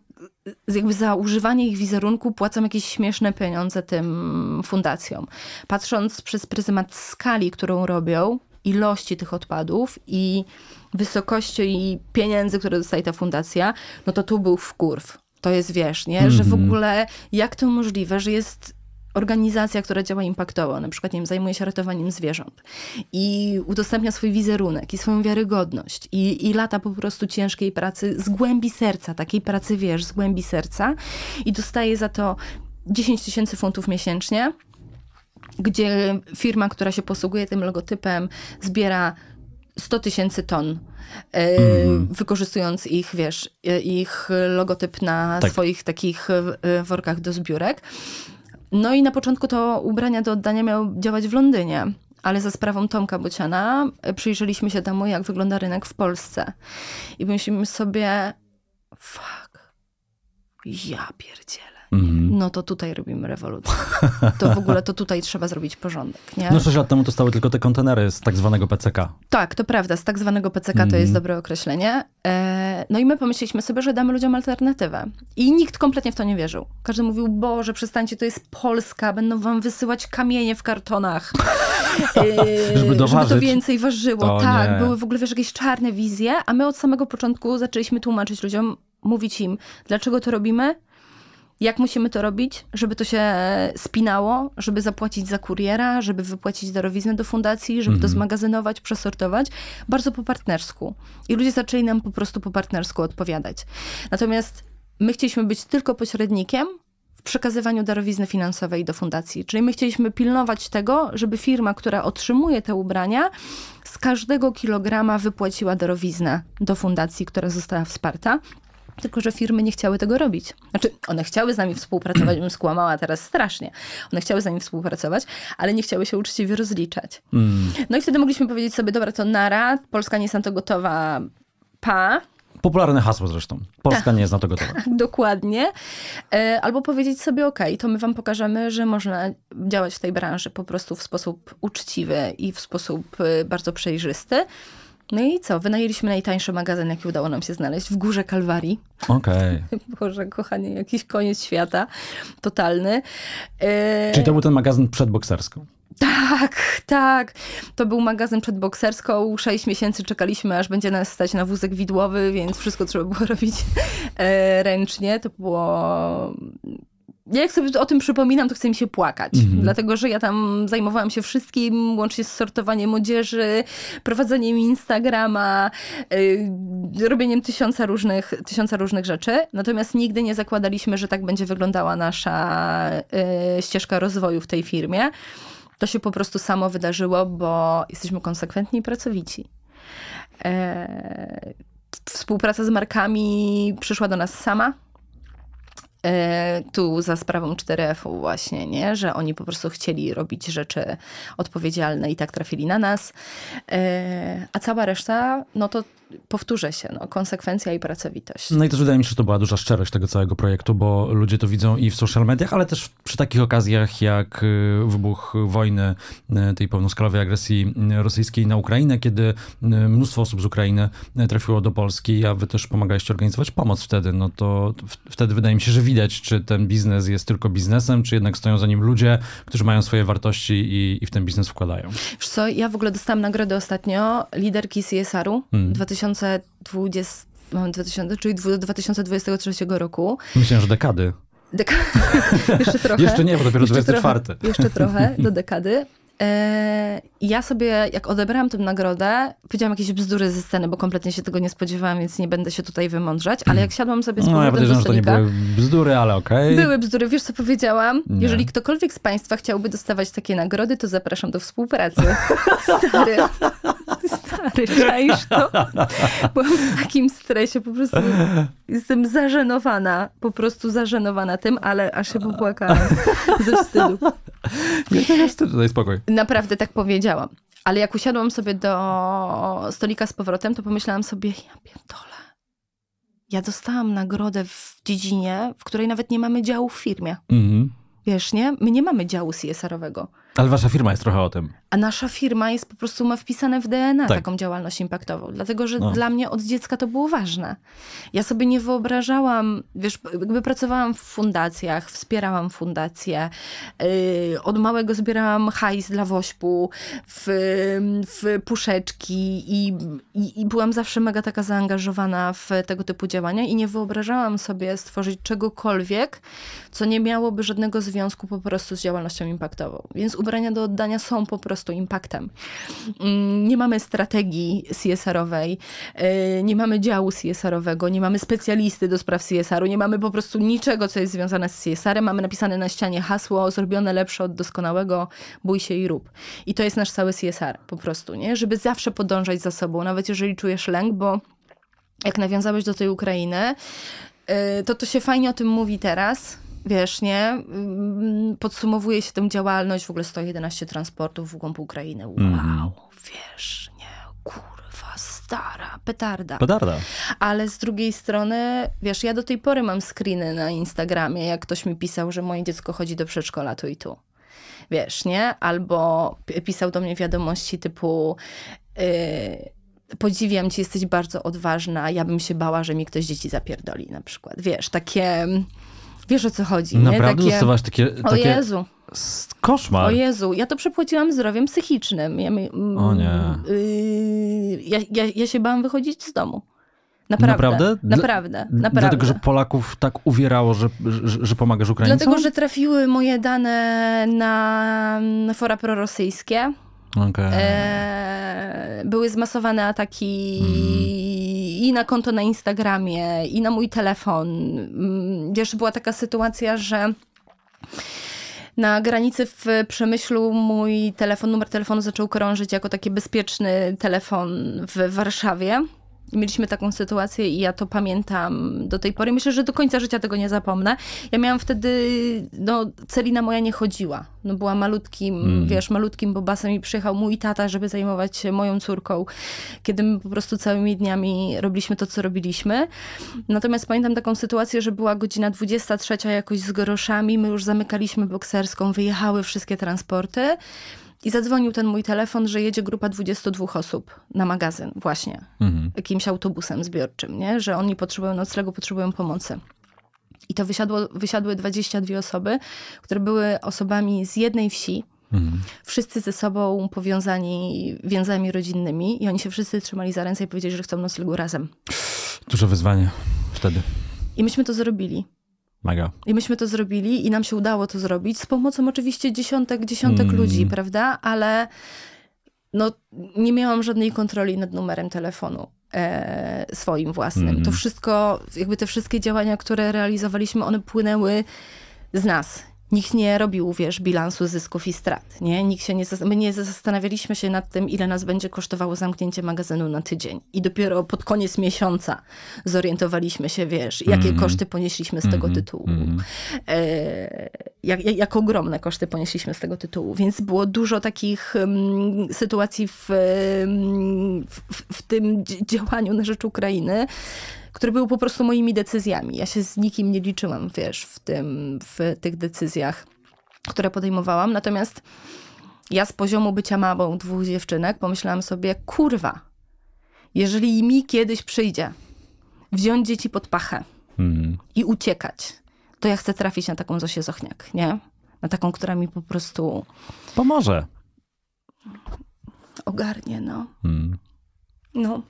jakby za używanie ich wizerunku płacą jakieś śmieszne pieniądze tym fundacjom. Patrząc przez pryzmat skali, którą robią, ilości tych odpadów i wysokości pieniędzy, które dostaje ta fundacja, no to tu był wkurw. To jest, wiesz, nie? Że w mhm. ogóle jak to możliwe, że jest organizacja, która działa impaktowo, na przykład nie wiem, zajmuje się ratowaniem zwierząt i udostępnia swój wizerunek i swoją wiarygodność i, i lata po prostu ciężkiej pracy z głębi serca, takiej pracy wiesz, z głębi serca i dostaje za to 10 tysięcy funtów miesięcznie, gdzie firma, która się posługuje tym logotypem, zbiera 100 tysięcy ton, mm. wykorzystując ich, wiesz, e, ich logotyp na tak. swoich takich e, workach do zbiórek. No i na początku to ubrania do oddania miały działać w Londynie ale za sprawą Tomka Bociana e, przyjrzeliśmy się temu, jak wygląda rynek w Polsce. I myślimy sobie, fuck, ja pierdzielę. Mhm. No to tutaj robimy rewolucję. To w ogóle to tutaj trzeba zrobić porządek. Nie? No 6 lat temu to stały tylko te kontenery z tak zwanego PCK. Tak, to prawda. Z tak zwanego PCK mhm. to jest mhm. dobre określenie. E, no i my pomyśleliśmy sobie, że damy ludziom alternatywę. I nikt kompletnie w to nie wierzył. Każdy mówił, Boże, przestańcie, to jest Polska, będą wam wysyłać kamienie w kartonach. [laughs] E, żeby, żeby to więcej ważyło. tak, nie. były w ogóle wiesz, jakieś czarne wizje, a my od samego początku zaczęliśmy tłumaczyć ludziom, mówić im, dlaczego to robimy, jak musimy to robić, żeby to się e, spinało, żeby zapłacić za kuriera, żeby wypłacić darowiznę do fundacji, żeby to mhm. zmagazynować, przesortować, bardzo po partnersku. I ludzie zaczęli nam po prostu po partnersku odpowiadać. Natomiast my chcieliśmy być tylko pośrednikiem, w przekazywaniu darowizny finansowej do fundacji. Czyli my chcieliśmy pilnować tego, żeby firma, która otrzymuje te ubrania, z każdego kilograma wypłaciła darowiznę do fundacji, która została wsparta. Tylko, że firmy nie chciały tego robić. Znaczy, one chciały z nami współpracować, bym skłamała teraz strasznie. One chciały z nami współpracować, ale nie chciały się uczciwie rozliczać. Mm. No i wtedy mogliśmy powiedzieć sobie, dobra, to nara, Polska nie jest na to gotowa, pa, Popularne hasło zresztą. Polska tak, nie jest na to gotowa. [laughs] Tak, dokładnie. E, albo powiedzieć sobie, ok, to my wam pokażemy, że można działać w tej branży po prostu w sposób uczciwy i w sposób y, bardzo przejrzysty. No i co? Wynajęliśmy najtańszy magazyn, jaki udało nam się znaleźć w Górze Kalwarii. Okej. Okay. [laughs] Boże, kochanie, jakiś koniec świata. Totalny. E... Czyli to był ten magazyn przed bokserską? Tak, tak. To był magazyn przed bokserską. Sześć miesięcy czekaliśmy, aż będzie nas stać na wózek widłowy, więc wszystko trzeba było [laughs] robić e, ręcznie. To było ja jak sobie o tym przypominam, to chcę mi się płakać, mhm. dlatego że ja tam zajmowałam się wszystkim, łącznie z sortowaniem młodzieży, prowadzeniem Instagrama, yy, robieniem tysiąca różnych, tysiąca różnych rzeczy. Natomiast nigdy nie zakładaliśmy, że tak będzie wyglądała nasza yy, ścieżka rozwoju w tej firmie. To się po prostu samo wydarzyło, bo jesteśmy konsekwentni i pracowici. Yy, współpraca z markami przyszła do nas sama E, tu za sprawą 4F-u właśnie, nie? że oni po prostu chcieli robić rzeczy odpowiedzialne i tak trafili na nas. E, a cała reszta, no to powtórzę się, no, konsekwencja i pracowitość. No i też wydaje mi się, że to była duża szczerość tego całego projektu, bo ludzie to widzą i w social mediach, ale też przy takich okazjach jak y, wybuch wojny, y, tej pełnoskalowej agresji y, rosyjskiej na Ukrainę, kiedy mnóstwo osób z Ukrainy trafiło do Polski, a wy też pomagaliście organizować pomoc wtedy, no to wtedy wydaje mi się, że widać, czy ten biznes jest tylko biznesem, czy jednak stoją za nim ludzie, którzy mają swoje wartości i, i w ten biznes wkładają. Wiesz co, ja w ogóle dostałam nagrodę ostatnio liderki CSR-u hmm. 2000 2020, mamy 2000, czyli do 2023 roku. Myślę, że dekady. Deka [laughs] jeszcze trochę. jeszcze nie, bo dopiero jeszcze 24. Trochę, jeszcze trochę, [laughs] do dekady. E, ja sobie, jak odebrałam tę nagrodę, powiedziałam jakieś bzdury ze sceny, bo kompletnie się tego nie spodziewałam, więc nie będę się tutaj wymądrzać, ale jak siadłam sobie z powrotem no, ja podejrzewam, że to nie były bzdury, ale okej. Okay. Były bzdury, wiesz co powiedziałam? Nie. Jeżeli ktokolwiek z państwa chciałby dostawać takie nagrody, to zapraszam do współpracy. [laughs] Stary. Ale czaisz to? [laughs] Byłam w takim stresie, po prostu jestem zażenowana, po prostu zażenowana tym, ale aż się popłakałam ze wstydu. Nie, teraz ty tutaj spokój. Naprawdę tak powiedziałam. Ale jak usiadłam sobie do stolika z powrotem, to pomyślałam sobie, ja pierdolę. Ja dostałam nagrodę w dziedzinie, w której nawet nie mamy działu w firmie. Mhm. Wiesz, nie? My nie mamy działu CSR-owego. Ale wasza firma jest trochę o tym. A nasza firma jest po prostu, ma wpisane w DNA tak. taką działalność impaktową, dlatego że no. dla mnie od dziecka to było ważne. Ja sobie nie wyobrażałam, wiesz, jakby pracowałam w fundacjach, wspierałam fundacje, yy, od małego zbierałam hajs dla wośpu w, w puszeczki i, i, i byłam zawsze mega taka zaangażowana w tego typu działania i nie wyobrażałam sobie stworzyć czegokolwiek, co nie miałoby żadnego związku po prostu z działalnością impaktową. Więc ubrania do oddania są po prostu impaktem. Mm, nie mamy strategii CSR-owej, y, nie mamy działu CSR-owego, nie mamy specjalisty do spraw CSR-u, nie mamy po prostu niczego, co jest związane z CSR-em. Mamy napisane na ścianie hasło zrobione lepsze od doskonałego, bój się i rób. I to jest nasz cały CSR po prostu, nie? Żeby zawsze podążać za sobą, nawet jeżeli czujesz lęk, bo jak nawiązałeś do tej Ukrainy, y, to to się fajnie o tym mówi teraz, wiesz, nie? Mm, podsumowuje się tę działalność, w ogóle 111 transportów w głąb Ukrainy. Wow, mm. wiesz, nie? Kurwa, stara, petarda. Petarda. Ale z drugiej strony, wiesz, ja do tej pory mam screeny na Instagramie, jak ktoś mi pisał, że moje dziecko chodzi do przedszkola tu i tu. Wiesz, nie? Albo pisał do mnie wiadomości typu... Yy, podziwiam cię, jesteś bardzo odważna, ja bym się bała, że mi ktoś dzieci zapierdoli na przykład. Wiesz, takie mm, Wiesz o co chodzi. Naprawdę nie? Takie, dostawałaś takie, takie... O Jezu. Koszmar. O Jezu, ja to przepłaciłam zdrowiem psychicznym. Ja, mm, o nie. Yy, ja, ja, ja się bałam wychodzić z domu. Naprawdę, naprawdę? Naprawdę, naprawdę. Dlatego, że Polaków tak uwierało, że, że, że pomagasz Ukraińcom? Dlatego, że trafiły moje dane na fora prorosyjskie. Okay były zmasowane ataki mm. i na konto na Instagramie, i na mój telefon. Mm, wiesz, była taka sytuacja, że na granicy w Przemyślu mój telefon, numer telefonu zaczął krążyć jako taki bezpieczny telefon w Warszawie. I mieliśmy taką sytuację i ja to pamiętam do tej pory. Myślę, że do końca życia tego nie zapomnę. Ja miałam wtedy, no Celina moja nie chodziła. No była malutkim, mm. wiesz, malutkim bobasem i przyjechał mój tata, żeby zajmować się moją córką, kiedy my po prostu całymi dniami robiliśmy to, co robiliśmy. Natomiast pamiętam taką sytuację, że była godzina 23 jakoś z groszami, my już zamykaliśmy bokserską, wyjechały wszystkie transporty. I zadzwonił ten mój telefon, że jedzie grupa 22 osób na magazyn, właśnie, mhm. jakimś autobusem zbiorczym, nie? że oni potrzebują noclegu, potrzebują pomocy. I to wysiadło, wysiadły 22 osoby, które były osobami z jednej wsi, mhm. wszyscy ze sobą powiązani więzami rodzinnymi, i oni się wszyscy trzymali za ręce i powiedzieli, że chcą noclegu razem. Duże wyzwanie wtedy. I myśmy to zrobili. Mega. I myśmy to zrobili i nam się udało to zrobić z pomocą oczywiście dziesiątek, dziesiątek mm. ludzi, prawda? Ale no, nie miałam żadnej kontroli nad numerem telefonu e, swoim własnym. Mm. To wszystko, jakby te wszystkie działania, które realizowaliśmy, one płynęły z nas nikt nie robił, wiesz, bilansu zysków i strat, nie? Nikt się nie, my nie zastanawialiśmy się nad tym, ile nas będzie kosztowało zamknięcie magazynu na tydzień. I dopiero pod koniec miesiąca zorientowaliśmy się, wiesz, jakie mm -hmm. koszty ponieśliśmy z mm -hmm. tego mhm. tytułu. Mhm. e, jak, jak, ogromne koszty ponieśliśmy z tego tytułu. Więc było dużo takich um, sytuacji w, w, w tym działaniu na rzecz Ukrainy, które były po prostu moimi decyzjami. Ja się z nikim nie liczyłam, wiesz, w, tym, w tych decyzjach, które podejmowałam. Natomiast ja z poziomu bycia mamą dwóch dziewczynek pomyślałam sobie, kurwa, jeżeli mi kiedyś przyjdzie wziąć dzieci pod pachę mm. i uciekać, to ja chcę trafić na taką Zosię Zochniak, nie? Na taką, która mi po prostu... Pomoże. Ogarnie, no. Mm. No.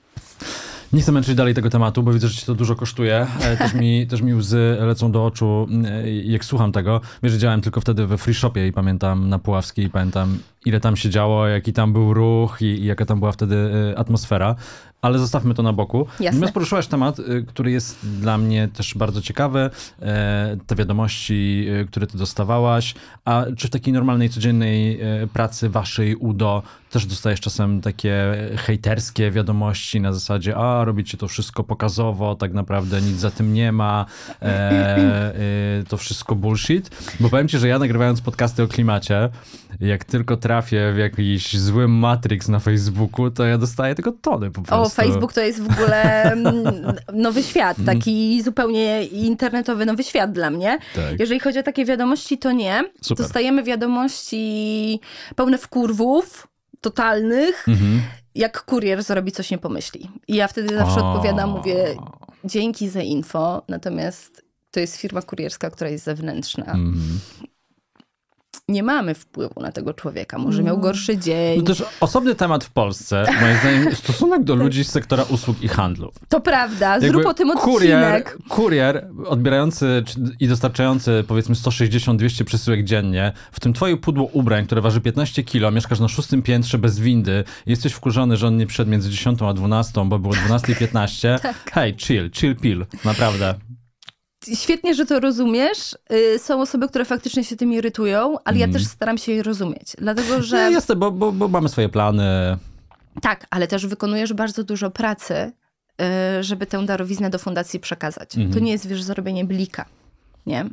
Nie chcę męczyć dalej tego tematu, bo widzę, że ci to dużo kosztuje. E, też mi, [laughs] też mi łzy lecą do oczu, e, jak słucham tego. Wiesz, działałem tylko wtedy we free shopie i pamiętam na Puławskiej, pamiętam ile tam się działo, jaki tam był ruch i, i jaka tam była wtedy y, atmosfera, ale zostawmy to na boku. Jasne. Natomiast poruszyłaś temat, y, który jest dla mnie też bardzo ciekawy, e, te wiadomości, y, które ty dostawałaś, a czy w takiej normalnej, codziennej e, pracy waszej UDO też dostajesz czasem takie hejterskie wiadomości na zasadzie, a robicie to wszystko pokazowo, tak naprawdę nic za tym nie ma, e, to wszystko bullshit, bo powiem ci, że ja nagrywając podcasty o klimacie, jak tylko trafię trafię w jakiś zły Matrix na Facebooku, to ja dostaję tylko tony po prostu. O, Facebook to jest w ogóle mm, nowy świat, mm. taki zupełnie internetowy nowy świat dla mnie. Tak. Jeżeli chodzi o takie wiadomości, to nie. Super. Dostajemy wiadomości pełne wkurwów, totalnych. Mhm. Jak kurier zrobi coś nie pomyśli. I ja wtedy zawsze o. odpowiadam, mówię dzięki za info, natomiast to jest firma kurierska, która jest zewnętrzna. Mhm nie mamy wpływu na tego człowieka. Może miał mm. gorszy dzień. To no też osobny temat w Polsce, moim zdaniem, [laughs] stosunek do ludzi z sektora usług i handlu. To prawda, zrób Jakby o tym odcinek. Kurier, kurier odbierający i dostarczający powiedzmy 160-200 przesyłek dziennie, w tym twoje pudło ubrań, które waży 15 kilo, mieszkasz na szóstym piętrze bez windy, jesteś wkurzony, że on nie przyszedł między 10 a 12, bo było 12 i 15. [laughs] tak. Hej, chill, chill pill, naprawdę. Świetnie, że to rozumiesz. Y, są osoby, które faktycznie się tym irytują, ale ja mhm. też staram się je rozumieć. Dlatego, że. nie jasne, bo, bo, bo mamy swoje plany. Tak, ale też wykonujesz bardzo dużo pracy, y, żeby tę darowiznę do fundacji przekazać. Mm. To mhm. nie jest, wiesz, zrobienie blika nie?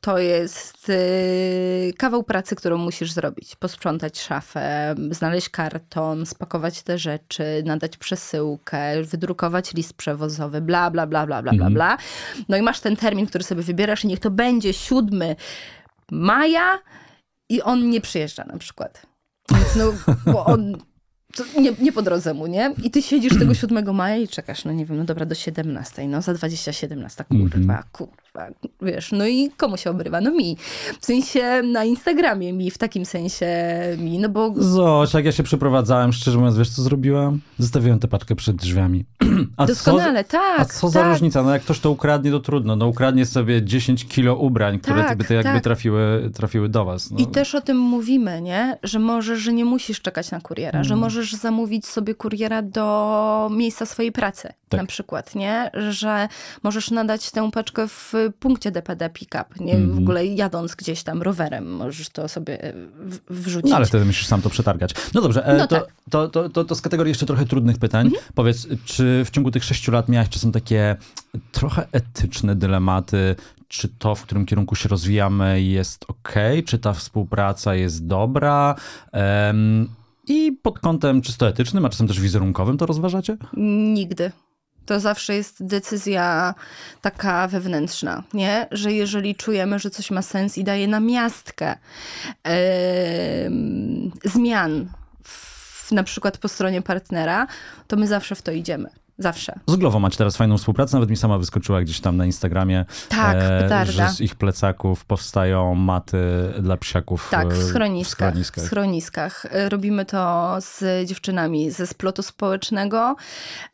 To jest yy, kawał pracy, którą musisz zrobić. Posprzątać szafę, znaleźć karton, spakować te rzeczy, nadać przesyłkę, wydrukować list przewozowy, bla, bla, bla, bla, bla, bla, mhm. bla. No i masz ten termin, który sobie wybierasz i niech to będzie 7 maja i on nie przyjeżdża na przykład. Więc no, bo on... nie, nie po drodze mu, nie? I ty siedzisz tego 7 maja i czekasz, no nie wiem, no dobra, do 17, no za 20, 17, kurwa, mhm. kurwa wiesz, no i komu się obrywa? No mi. W sensie na Instagramie mi, w takim sensie mi, no bo... Zoś, jak ja się przeprowadzałem, szczerze mówiąc, wiesz co zrobiłam? Zostawiłem tę paczkę przed drzwiami. A Doskonale, co, tak. A co tak. za tak. różnica? No jak ktoś to ukradnie, to trudno. No ukradnie sobie 10 kilo ubrań, które tak, by jakby tak. trafiły, trafiły do was. No. I też o tym mówimy, nie? Że możesz, że nie musisz czekać na kuriera, mm. że możesz zamówić sobie kuriera do miejsca swojej pracy tak. na przykład, nie? Że możesz nadać tę paczkę w punkcie DPD pick-up, nie mm. w mhm. ogóle jadąc gdzieś tam rowerem możesz to sobie e, wrzucić. No ale wtedy musisz sam to przetargać. No dobrze, e, no to, tak. to, to, to, to, z kategorii jeszcze trochę trudnych pytań. Mm -hmm. Powiedz, czy w ciągu tych sześciu lat miałeś czasem takie trochę etyczne dylematy, czy to, w którym kierunku się rozwijamy jest ok, czy ta współpraca jest dobra. Um, I pod kątem czysto etycznym, a czasem też wizerunkowym to rozważacie? Nigdy. To zawsze jest decyzja taka wewnętrzna, nie? Że jeżeli czujemy, że coś ma sens i daje nam miastkę yy, zmian, w, na przykład po stronie partnera, to my zawsze w to idziemy. Zawsze. Z głową macie teraz fajną współpracę, nawet mi sama wyskoczyła gdzieś tam na Instagramie, tak, e, że z ich plecaków powstają maty dla psiaków tak, w schroniskach, e, w schroniskach. W schroniskach. E, robimy to z dziewczynami ze splotu społecznego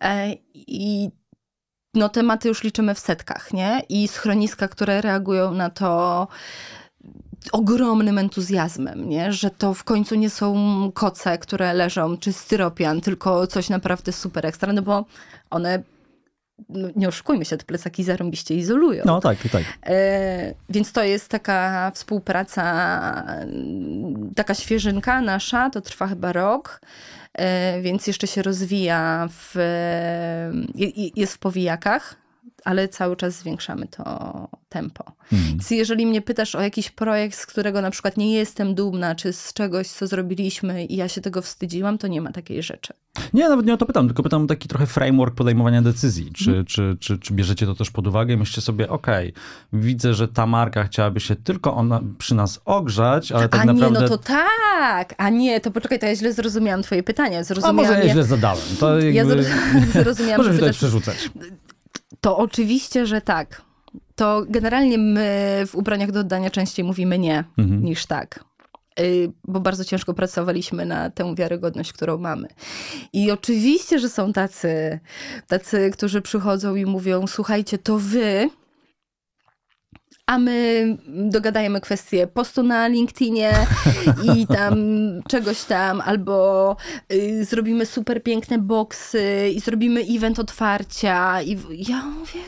e, i no, tematy już liczymy w setkach, nie? I schroniska, które reagują na to ogromnym entuzjazmem, nie? że to w końcu nie są koce, które leżą, czy styropian, tylko coś naprawdę super ekstra, no bo one no, nie oszukujmy się, te plecaki zarąbiście izolują. No tak, tak. E, więc to jest taka współpraca, taka świeżynka nasza, to trwa chyba rok, e, więc jeszcze się rozwija, w, e, jest w powijakach ale cały czas zwiększamy to tempo. Mhm. Więc jeżeli mnie pytasz o jakiś projekt, z którego na przykład nie jestem dumna, czy z czegoś, co zrobiliśmy i ja się tego wstydziłam, to nie ma takiej rzeczy. Nie, nawet nie o to pytam, tylko pytam o taki trochę framework podejmowania decyzji. Czy, mhm. czy, czy, czy bierzecie to też pod uwagę i myślicie sobie, ok, widzę, że ta marka chciałaby się tylko ona przy nas ogrzać, ale tak a naprawdę... A nie, no to tak! A nie, to poczekaj, to ja źle zrozumiałam twoje pytanie. Zrozumiałam a może ja źle zadałem. To jakby... Ja [laughs] zrozumiałam, [laughs] że przerzucać. To oczywiście, że tak. To generalnie my w ubraniach do oddania częściej mówimy nie mhm. niż tak y, bo bardzo ciężko pracowaliśmy na tę wiarygodność, którą mamy. I oczywiście, że są tacy, tacy, którzy przychodzą i mówią: Słuchajcie, to wy a my dogadajemy kwestie postu na LinkedInie i tam [laughs] czegoś tam, albo y, zrobimy super piękne boksy i zrobimy event otwarcia. I ja mówię,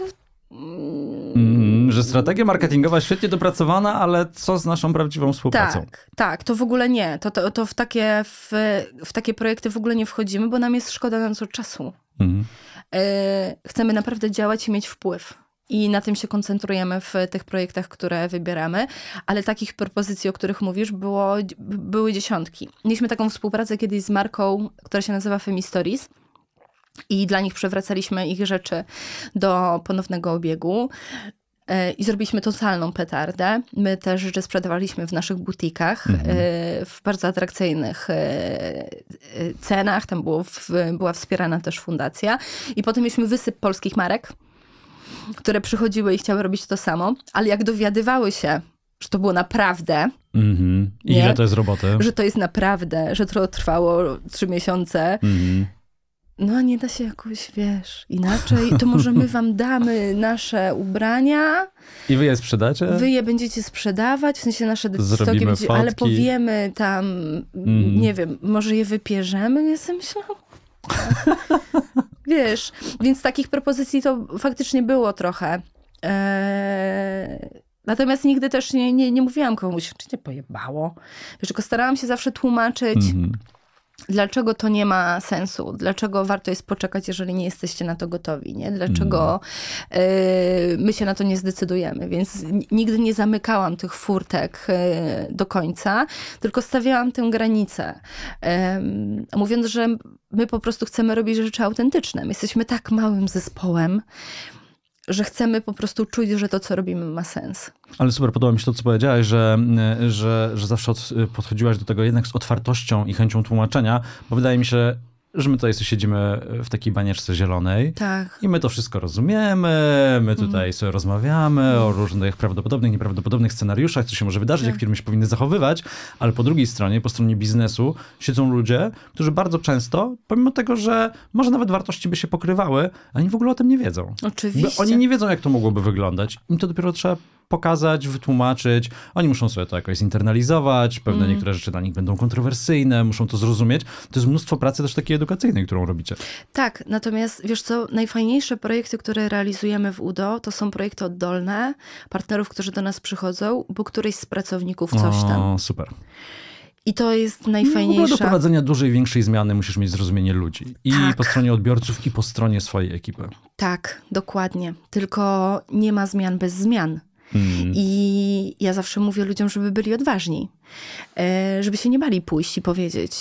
mhm, Mm, że strategia marketingowa świetnie dopracowana, ale co z naszą prawdziwą współpracą? Tak, tak, to w ogóle nie. To, to, to w, takie, w, w takie projekty w ogóle nie wchodzimy, bo nam jest szkoda na co czasu. Mm. Y, chcemy naprawdę działać i mieć wpływ i na tym się koncentrujemy w tych projektach, które wybieramy, ale takich propozycji, o których mówisz, było, były dziesiątki. Mieliśmy taką współpracę kiedyś z marką, która się nazywa Femistories. I dla nich przewracaliśmy ich rzeczy do ponownego obiegu e, i zrobiliśmy totalną petardę. My te rzeczy sprzedawaliśmy w naszych butikach e, mhm. w bardzo atrakcyjnych e, cenach. Tam było w, była wspierana też fundacja. I potem mieliśmy wysyp polskich marek które przychodziły i chciały robić to samo, ale jak dowiadywały się, że to było naprawdę. Mhm. I nie? że to jest roboty. Że to jest naprawdę, że to trwało trzy miesiące. Mm -hmm. No, nie da się jakoś, wiesz, inaczej. To może my [laughs] wam damy nasze ubrania. I wy je sprzedacie? Wy je będziecie sprzedawać, w sensie nasze stoki, ale powiemy tam, mm. nie wiem, może je wypierzemy. Ja sobie myślałam, [laughs] Wiesz, więc takich propozycji to faktycznie było trochę. Eee... Natomiast nigdy też nie, nie, nie mówiłam komuś, czy nie pojebało. Wiesz, tylko starałam się zawsze tłumaczyć. Mm -hmm dlaczego to nie ma sensu, dlaczego warto jest poczekać, jeżeli nie jesteście na to gotowi, nie? dlaczego mm. y, my się na to nie zdecydujemy. Więc nigdy nie zamykałam tych furtek y, do końca, tylko stawiałam tę granicę, y, mówiąc, że my po prostu chcemy robić rzeczy autentyczne. My jesteśmy tak małym zespołem, że chcemy po prostu czuć, że to, co robimy, ma sens. Ale super, podoba mi się to, co powiedziałaś, że, że, że zawsze od, podchodziłaś do tego jednak z otwartością i chęcią tłumaczenia, bo wydaje mi się, że my tutaj sobie siedzimy w takiej banieczce zielonej tak. i my to wszystko rozumiemy, my mhm. tutaj mm. sobie rozmawiamy o różnych prawdopodobnych, nieprawdopodobnych scenariuszach, co się może wydarzyć, tak. jak firmy się powinny zachowywać, ale po drugiej stronie, po stronie biznesu siedzą ludzie, którzy bardzo często, pomimo tego, że może nawet wartości by się pokrywały, oni w ogóle o tym nie wiedzą. Oczywiście. Bo oni nie wiedzą, jak to mogłoby wyglądać. Im to dopiero trzeba pokazać, wytłumaczyć. Oni muszą sobie to jakoś zinternalizować, pewne mm. niektóre rzeczy dla nich będą kontrowersyjne, muszą to zrozumieć. To jest mnóstwo pracy też takiej edukacyjnej, którą robicie. Tak, natomiast wiesz co, najfajniejsze projekty, które realizujemy w UDO, to są projekty oddolne, partnerów, którzy do nas przychodzą, bo któryś z pracowników coś o, tam. super. I to jest najfajniejsze. No, do prowadzenia dużej, większej zmiany musisz mieć zrozumienie ludzi. I tak. po stronie odbiorców, i po stronie swojej ekipy. Tak, dokładnie. Tylko nie ma zmian bez zmian. Mhm. I ja zawsze mówię ludziom, żeby byli odważni, e, żeby się nie bali pójść i powiedzieć,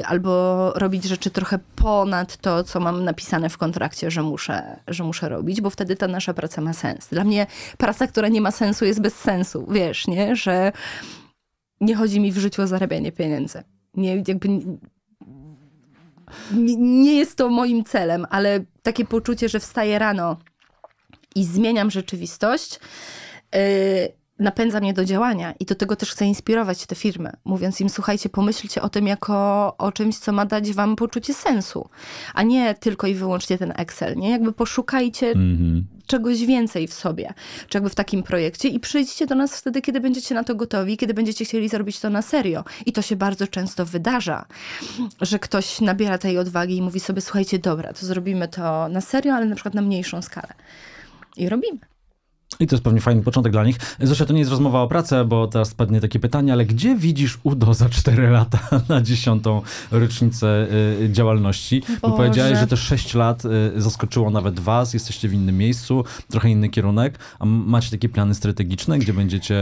e, albo robić rzeczy trochę ponad to, co mam napisane w kontrakcie, że muszę, że muszę robić, bo wtedy ta nasza praca ma sens. Dla mnie praca, która nie ma sensu, jest bez sensu. Wiesz, nie? Że nie chodzi mi w życiu o zarabianie pieniędzy. Nie, jakby nie jest to moim celem, ale takie poczucie, że wstaję rano i zmieniam rzeczywistość, Y, napędza mnie do działania i do tego też chcę inspirować te firmy, mówiąc im, słuchajcie, pomyślcie o tym jako o czymś, co ma dać wam poczucie sensu, a nie tylko i wyłącznie ten Excel, nie? Jakby poszukajcie mm -hmm. czegoś więcej w sobie, czy jakby w takim projekcie i przyjdźcie do nas wtedy, kiedy będziecie na to gotowi, kiedy będziecie chcieli zrobić to na serio. I to się bardzo często wydarza, że ktoś nabiera tej odwagi i mówi sobie, słuchajcie, dobra, to zrobimy to na serio, ale na przykład na mniejszą skalę. I robimy. I to jest pewnie fajny początek dla nich. Zresztą to nie jest rozmowa o pracę, bo teraz padnie takie pytanie, ale gdzie widzisz UDO za 4 lata [laughs] na dziesiątą rocznicę y, działalności? Bo powiedziałeś, że te 6 lat y, zaskoczyło nawet was, jesteście w innym miejscu, trochę inny kierunek, a macie takie plany strategiczne, gdzie będziecie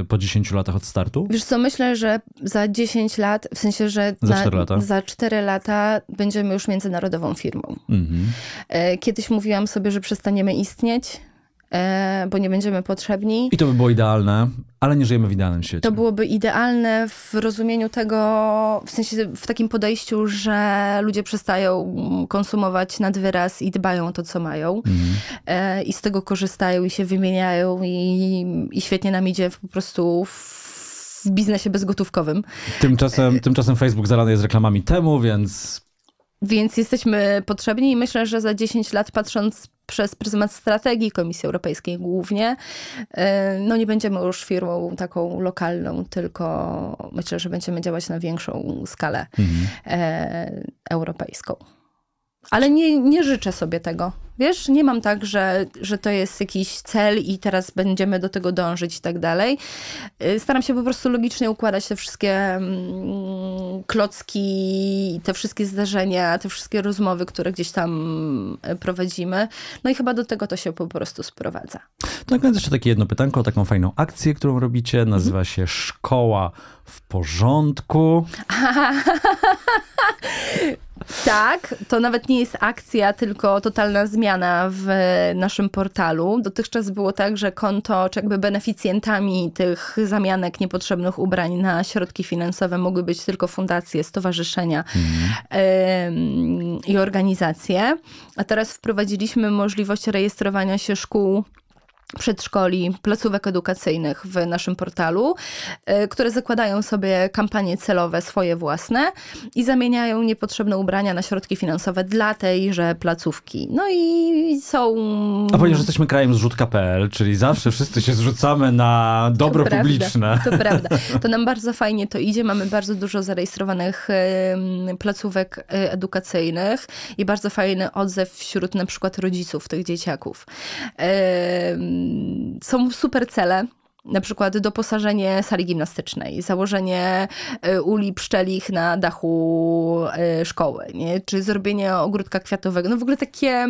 y, po 10 latach od startu? Wiesz co, myślę, że za 10 lat, w sensie, że za, na, 4, lata. za 4 lata będziemy już międzynarodową firmą. Mhm. E, kiedyś mówiłam sobie, że przestaniemy istnieć, E, bo nie będziemy potrzebni. I to by było idealne, ale nie żyjemy w idealnym świecie. To byłoby idealne w rozumieniu tego, w sensie w takim podejściu, że ludzie przestają konsumować nad wyraz i dbają o to, co mają. Mhm. E, I z tego korzystają i się wymieniają i, i świetnie nam idzie po prostu w biznesie bezgotówkowym. Tymczasem, e, tymczasem Facebook zalany jest reklamami temu, więc... Więc jesteśmy potrzebni i myślę, że za 10 lat patrząc przez pryzmat strategii Komisji Europejskiej głównie, e, no nie będziemy już firmą taką lokalną, tylko myślę, że będziemy działać na większą skalę mhm. E, europejską. Ale nie, nie życzę sobie tego. Wiesz, nie mam tak, że, że to jest jakiś cel i teraz będziemy do tego dążyć i tak dalej. Y, staram się po prostu logicznie układać te wszystkie mm, klocki, te wszystkie zdarzenia, te wszystkie rozmowy, które gdzieś tam y, prowadzimy. No i chyba do tego to się po prostu sprowadza. To na koniec jeszcze takie jedno pytanko o taką fajną akcję, którą robicie. Nazywa się Szkoła w porządku. [laughs] Tak, to nawet nie jest akcja, tylko totalna zmiana w naszym portalu. Dotychczas było tak, że konto, czy jakby beneficjentami tych zamianek niepotrzebnych ubrań na środki finansowe mogły być tylko fundacje, stowarzyszenia mhm. y i organizacje. A teraz wprowadziliśmy możliwość rejestrowania się szkół przedszkoli, placówek edukacyjnych w naszym portalu, e, które zakładają sobie kampanie celowe swoje własne i zamieniają niepotrzebne ubrania na środki finansowe dla tejże placówki. No i są... A ponieważ jesteśmy krajem zrzutka.pl, czyli zawsze wszyscy się zrzucamy na dobro to publiczne. Prawda, to prawda. To nam bardzo fajnie to idzie. Mamy bardzo dużo zarejestrowanych placówek e, edukacyjnych i bardzo fajny odzew wśród na przykład rodziców tych dzieciaków są super cele, na przykład doposażenie sali gimnastycznej, założenie y, uli pszczelich na dachu y, szkoły, nie? czy zrobienie ogródka kwiatowego. No w ogóle takie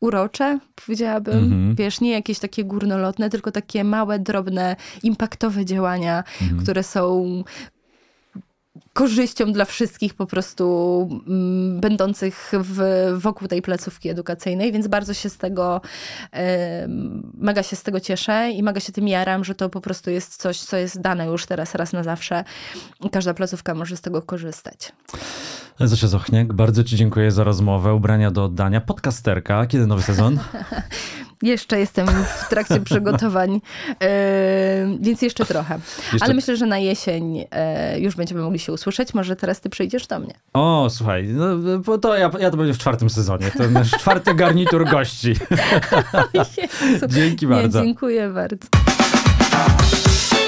urocze, powiedziałabym. Mhm. Wiesz, nie jakieś takie górnolotne, tylko takie małe, drobne, impaktowe działania, mhm. które są korzyścią dla wszystkich po prostu mm, będących w, wokół tej placówki edukacyjnej, więc bardzo się z tego, maga mega się z tego cieszę i mega się tym jaram, że to po prostu jest coś, co jest dane już teraz raz na zawsze. Każda placówka może z tego korzystać. Zosia Zochniak, bardzo Ci dziękuję za rozmowę. Ubrania do oddania. Podcasterka. Kiedy nowy sezon? [laughs] Jeszcze jestem w trakcie [laughs] przygotowań, więc jeszcze trochę. Jeszcze... Ale myślę, że na jesień e, już będziemy mogli się usłyszeć. Może teraz ty przyjdziesz do mnie. O, słuchaj, no, to ja, ja to będzie w czwartym sezonie. To nasz [laughs] czwarty garnitur gości. [laughs] Dzięki bardzo. Nie, dziękuję bardzo.